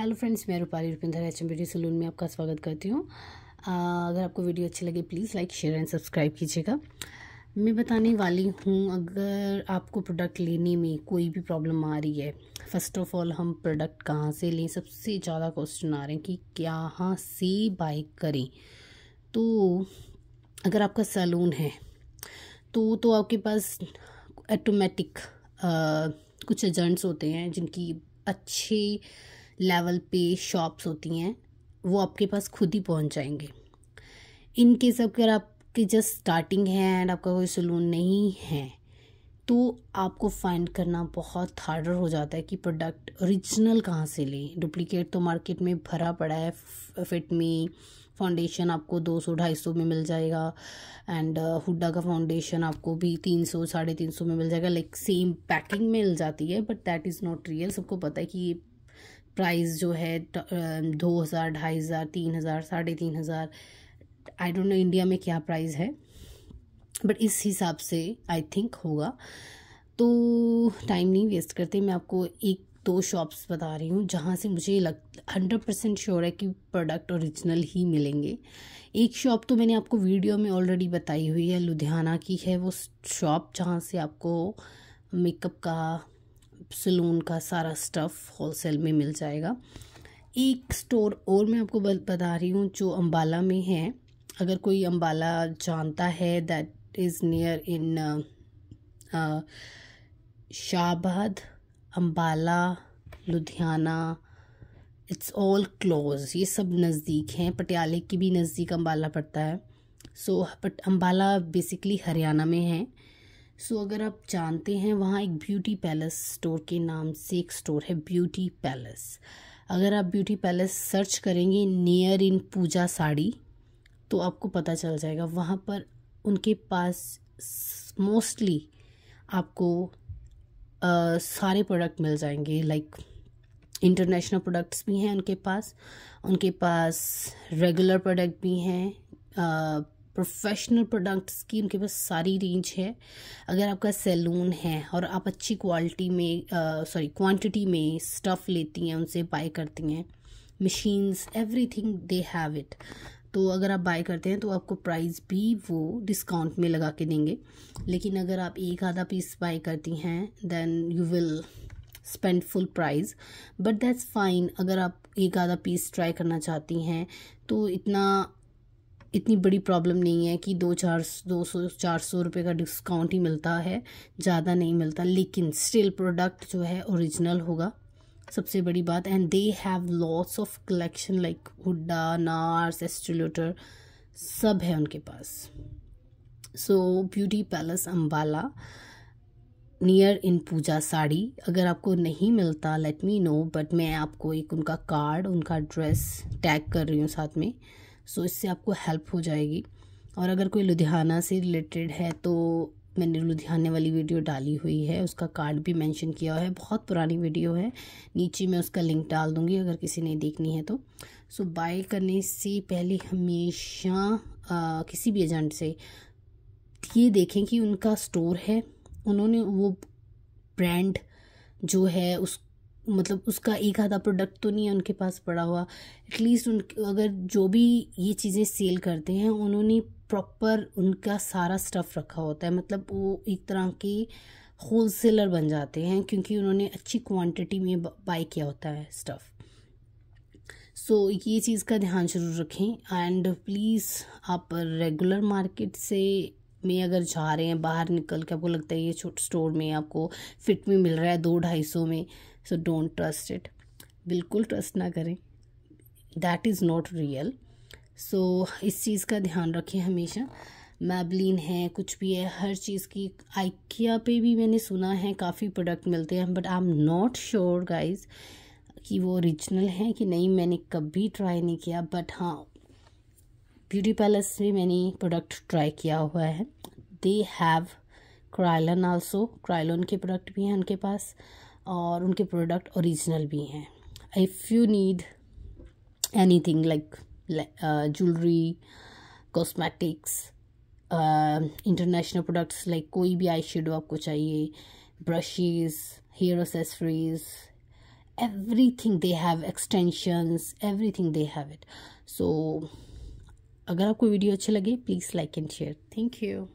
hello friends मैं Rupali Rupinder H M beauty salon में आपका स्वागत करती हूँ अगर आपको वीडियो अच्छी लगे please like share and subscribe कीजिएगा मैं बताने वाली हूँ अगर आपको प्रोडक्ट लेने में कोई भी प्रॉब्लम आ रही है फ़र्स्ट ऑफ ऑल हम प्रोडक्ट कहाँ से लें सबसे ज़्यादा क्वेश्चन आ रहे हैं कि कहाँ से बाई करें तो अगर आपका सैलून है तो तो आपके पास ऑटोमेटिक कुछ एजेंट्स होते हैं जिनकी अच्छे लेवल पे शॉप्स होती हैं वो आपके पास खुद ही पहुंच जाएंगे इन केस अगर आपकी जस्ट स्टार्टिंग है एंड आपका कोई सलून नहीं है तो आपको फाइंड करना बहुत हार्डर हो जाता है कि प्रोडक्ट ओरिजिनल कहाँ से लें डुप्लीकेट तो मार्केट में भरा पड़ा है फिट में फाउंडेशन आपको दो सौ ढाई सौ में मिल जाएगा एंड हुडा का फाउंडेशन आपको भी तीन सौ साढ़े तीन सौ में मिल जाएगा लाइक सेम पैकिंग में मिल जाती है but that is not real सबको पता है कि ये प्राइस जो है दो हज़ार ढाई हज़ार तीन हज़ार साढ़े तीन हज़ार आई डोंट नो इंडिया में क्या प्राइस है बट इस हिसाब से आई थिंक होगा तो टाइम नहीं वेस्ट करते मैं आपको एक दो शॉप्स बता रही हूँ जहाँ से मुझे लग हंड्रेड परसेंट श्योर है कि प्रोडक्ट ओरिजिनल ही मिलेंगे एक शॉप तो मैंने आपको वीडियो में ऑलरेडी बताई हुई है लुधियाना की है वो शॉप जहाँ से आपको मेकअप का सलून का सारा स्टफ़ होलसेल में मिल जाएगा एक स्टोर और मैं आपको बता रही हूँ जो अम्बाला में है अगर कोई अम्बाला जानता है that is near in Shahabad Ambala Ludhiana it's all close ये सब नज़दीक हैं पटियाले की भी नज़दीक अम्बाला पड़ता है so so, but Ambala basically Haryana में है सो अगर आप जानते हैं वहाँ एक ब्यूटी पैलेस स्टोर के नाम से एक स्टोर है ब्यूटी पैलेस अगर आप ब्यूटी पैलेस सर्च करेंगे नियर इन पूजा साड़ी तो आपको पता चल जाएगा वहाँ पर उनके पास मोस्टली आपको आ, सारे प्रोडक्ट मिल जाएंगे लाइक इंटरनेशनल प्रोडक्ट्स भी हैं उनके पास उनके पास रेगुलर प्रोडक्ट भी हैं प्रोफेशनल प्रोडक्ट्स की उनके पास सारी रेंज है अगर आपका सैलून है और आप अच्छी क्वालिटी में सॉरी क्वांटिटी में स्टफ़ लेती हैं उनसे बाय करती हैं machines everything they have it तो अगर आप बाय करते हैं तो आपको प्राइस भी वो डिस्काउंट में लगा के देंगे लेकिन अगर आप एक आधा पीस बाय करती हैं then you will spend full price but that's fine अगर आप एक आधा पीस ट्राई करना चाहती हैं तो इतना इतनी बड़ी प्रॉब्लम नहीं है कि दो चार दो सौ चार सौ रुपये का डिस्काउंट ही मिलता है ज़्यादा नहीं मिलता लेकिन स्टिल प्रोडक्ट जो है ओरिजिनल होगा सबसे बड़ी बात and they have lots of collection like Huda Nars Estee Lauder सब है उनके पास so beauty palace Ambala near in Pooja sari अगर आपको नहीं मिलता लेट मी नो बट मैं आपको एक उनका कार्ड उनका ड्रेस टैग कर रही हूँ साथ में सो इससे आपको हेल्प हो जाएगी और अगर कोई लुधियाना से रिलेटेड है तो मैंने लुधियाने वाली वीडियो डाली हुई है उसका कार्ड भी मेंशन किया है बहुत पुरानी वीडियो है नीचे मैं उसका लिंक डाल दूँगी अगर किसी ने देखनी है तो सो बाय करने से पहले हमेशा आ, किसी भी एजेंट से ये देखें कि उनका स्टोर है उन्होंने वो ब्रांड जो है उस मतलब उसका एक आधा प्रोडक्ट तो नहीं है उनके पास पड़ा हुआ एटलीस्ट उन अगर जो भी ये चीज़ें सेल करते हैं उन्होंने प्रॉपर उनका सारा स्टफ़ रखा होता है मतलब वो एक तरह के होल सेलर बन जाते हैं क्योंकि उन्होंने अच्छी क्वांटिटी में बाई किया होता है स्टफ़ सो so, ये चीज़ का ध्यान जरूर रखें एंड प्लीज़ आप रेगुलर मार्केट से में अगर जा रहे हैं बाहर निकल के आपको लगता है ये छोटे स्टोर में आपको फिट में मिल रहा है दो ढाई सौ में सो डोंट ट्रस्ट इट बिल्कुल ट्रस्ट ना करें that is not real so इस चीज़ का ध्यान रखें हमेशा मैबलिन है कुछ भी है हर चीज़ की आइकिया पे भी मैंने सुना है काफ़ी प्रोडक्ट मिलते हैं but I am not sure guys कि वो ओरिजिनल हैं कि नहीं मैंने कभी ट्राई नहीं किया बट हाँ ब्यूटी पैलेस में मैंने प्रोडक्ट ट्राई किया हुआ है दे हैव क्राइलन आल्सो क्राइलन के प्रोडक्ट भी हैं उनके पास और उनके प्रोडक्ट ओरिजिनल भी हैं if you need anything like jewellery cosmetics international products like कोई भी आई शेडो आपको चाहिए brushes hair accessories everything they have extensions everything they have it so अगर आपको वीडियो अच्छे लगे please like and share thank you